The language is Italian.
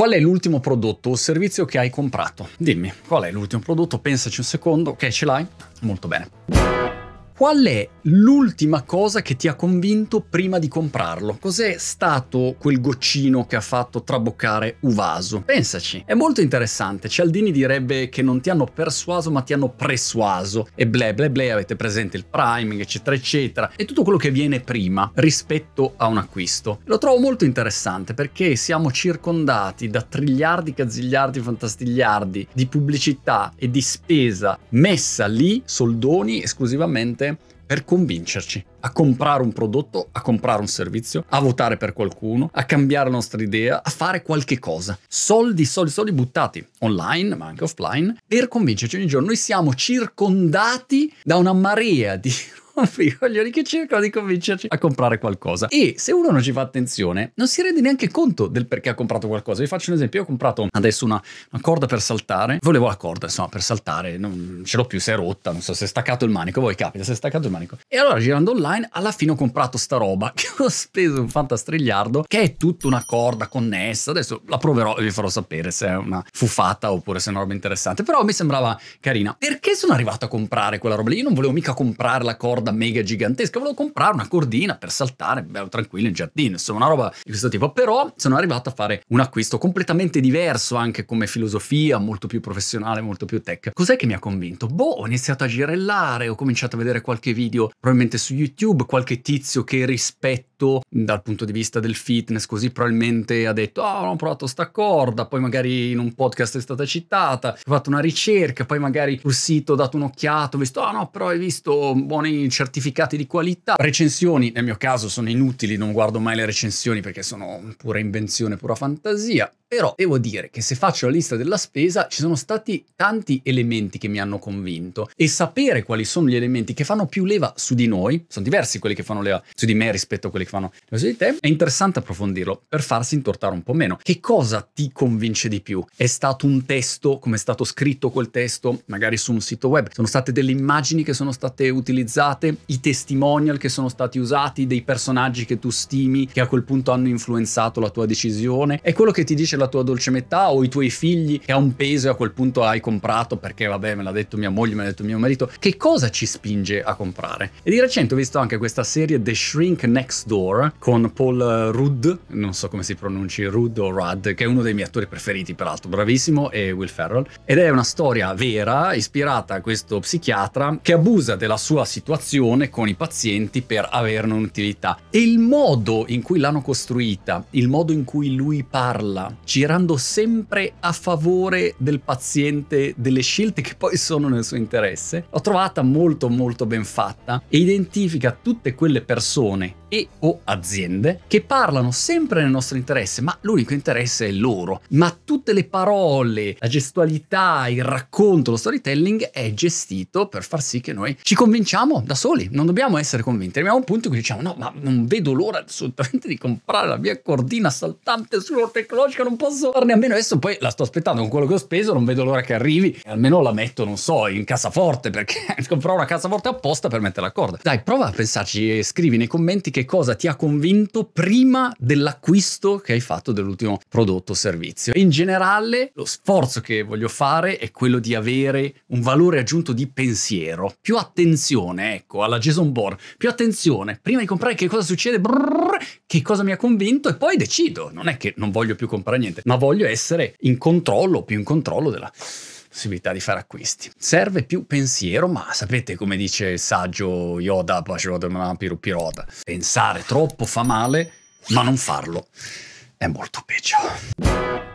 Qual è l'ultimo prodotto o servizio che hai comprato? Dimmi, qual è l'ultimo prodotto? Pensaci un secondo, ok, ce l'hai? Molto bene. Qual è l'ultima cosa che ti ha convinto prima di comprarlo. Cos'è stato quel goccino che ha fatto traboccare Uvaso? Pensaci. È molto interessante. Cialdini direbbe che non ti hanno persuaso ma ti hanno persuaso e ble ble ble avete presente il priming eccetera eccetera e tutto quello che viene prima rispetto a un acquisto. Lo trovo molto interessante perché siamo circondati da triliardi, cazzigliardi, fantastigliardi di pubblicità e di spesa messa lì soldoni esclusivamente per convincerci a comprare un prodotto, a comprare un servizio, a votare per qualcuno, a cambiare la nostra idea, a fare qualche cosa. Soldi, soldi, soldi buttati online, ma anche offline, per convincerci ogni giorno. Noi siamo circondati da una marea di figlioli che cercano di convincerci a comprare qualcosa. E se uno non ci fa attenzione, non si rende neanche conto del perché ha comprato qualcosa. Vi faccio un esempio: io ho comprato adesso una, una corda per saltare. Volevo la corda, insomma, per saltare, non ce l'ho più, se è rotta, non so se è staccato il manico. Voi capita, se è staccato il manico. E allora, girando online, alla fine ho comprato sta roba che ho speso un fantastrigliardo, che è tutta una corda connessa. Adesso la proverò e vi farò sapere se è una fuffata oppure se è una roba interessante. Però mi sembrava carina. Perché sono arrivato a comprare quella roba lì? Io non volevo mica comprare la corda corda mega gigantesca, volevo comprare una cordina per saltare, bello tranquillo in giardino, insomma una roba di questo tipo, però sono arrivato a fare un acquisto completamente diverso anche come filosofia, molto più professionale, molto più tech. Cos'è che mi ha convinto? Boh, ho iniziato a girellare, ho cominciato a vedere qualche video, probabilmente su YouTube, qualche tizio che rispetta fatto dal punto di vista del fitness, così probabilmente ha detto ah, oh, non ho provato sta corda, poi magari in un podcast è stata citata, ho fatto una ricerca, poi magari sul sito ho dato un'occhiata, ho visto ah oh, no, però hai visto buoni certificati di qualità. Recensioni, nel mio caso sono inutili, non guardo mai le recensioni perché sono pura invenzione, pura fantasia, però devo dire che se faccio la lista della spesa ci sono stati tanti elementi che mi hanno convinto e sapere quali sono gli elementi che fanno più leva su di noi, sono diversi quelli che fanno leva su di me rispetto a quelli che che fanno le cose di te, è interessante approfondirlo per farsi intortare un po' meno. Che cosa ti convince di più? È stato un testo, come è stato scritto quel testo, magari su un sito web? Sono state delle immagini che sono state utilizzate, i testimonial che sono stati usati, dei personaggi che tu stimi, che a quel punto hanno influenzato la tua decisione? È quello che ti dice la tua dolce metà o i tuoi figli che ha un peso e a quel punto hai comprato perché vabbè me l'ha detto mia moglie, me l'ha detto mio marito? Che cosa ci spinge a comprare? E di recente ho visto anche questa serie The Shrink Next Door Door con Paul Rudd, non so come si pronunci Rudd o Rudd, che è uno dei miei attori preferiti peraltro, bravissimo, e Will Ferrell. Ed è una storia vera ispirata a questo psichiatra che abusa della sua situazione con i pazienti per averne un'utilità. E il modo in cui l'hanno costruita, il modo in cui lui parla, girando sempre a favore del paziente, delle scelte che poi sono nel suo interesse, l'ho trovata molto molto ben fatta e identifica tutte quelle persone e o o aziende che parlano sempre nel nostro interesse, ma l'unico interesse è loro. Ma tutte le parole, la gestualità, il racconto, lo storytelling è gestito per far sì che noi ci convinciamo da soli, non dobbiamo essere convinti. Arriviamo a un punto in cui diciamo no, ma non vedo l'ora assolutamente di comprare la mia cordina saltante sull'ora tecnologica, non posso farne a meno. Adesso poi la sto aspettando con quello che ho speso, non vedo l'ora che arrivi, E almeno la metto, non so, in cassaforte perché comprerò una cassaforte apposta per mettere la corda. Dai, prova a pensarci e scrivi nei commenti che cosa ti ha convinto prima dell'acquisto che hai fatto dell'ultimo prodotto o servizio. In generale, lo sforzo che voglio fare è quello di avere un valore aggiunto di pensiero. Più attenzione, ecco, alla Jason Bourne, più attenzione, prima di comprare che cosa succede, brrr, che cosa mi ha convinto e poi decido. Non è che non voglio più comprare niente, ma voglio essere in controllo, più in controllo della possibilità di fare acquisti. Serve più pensiero, ma sapete come dice il saggio Yoda, Piroda, pensare troppo fa male, ma non farlo è molto peggio.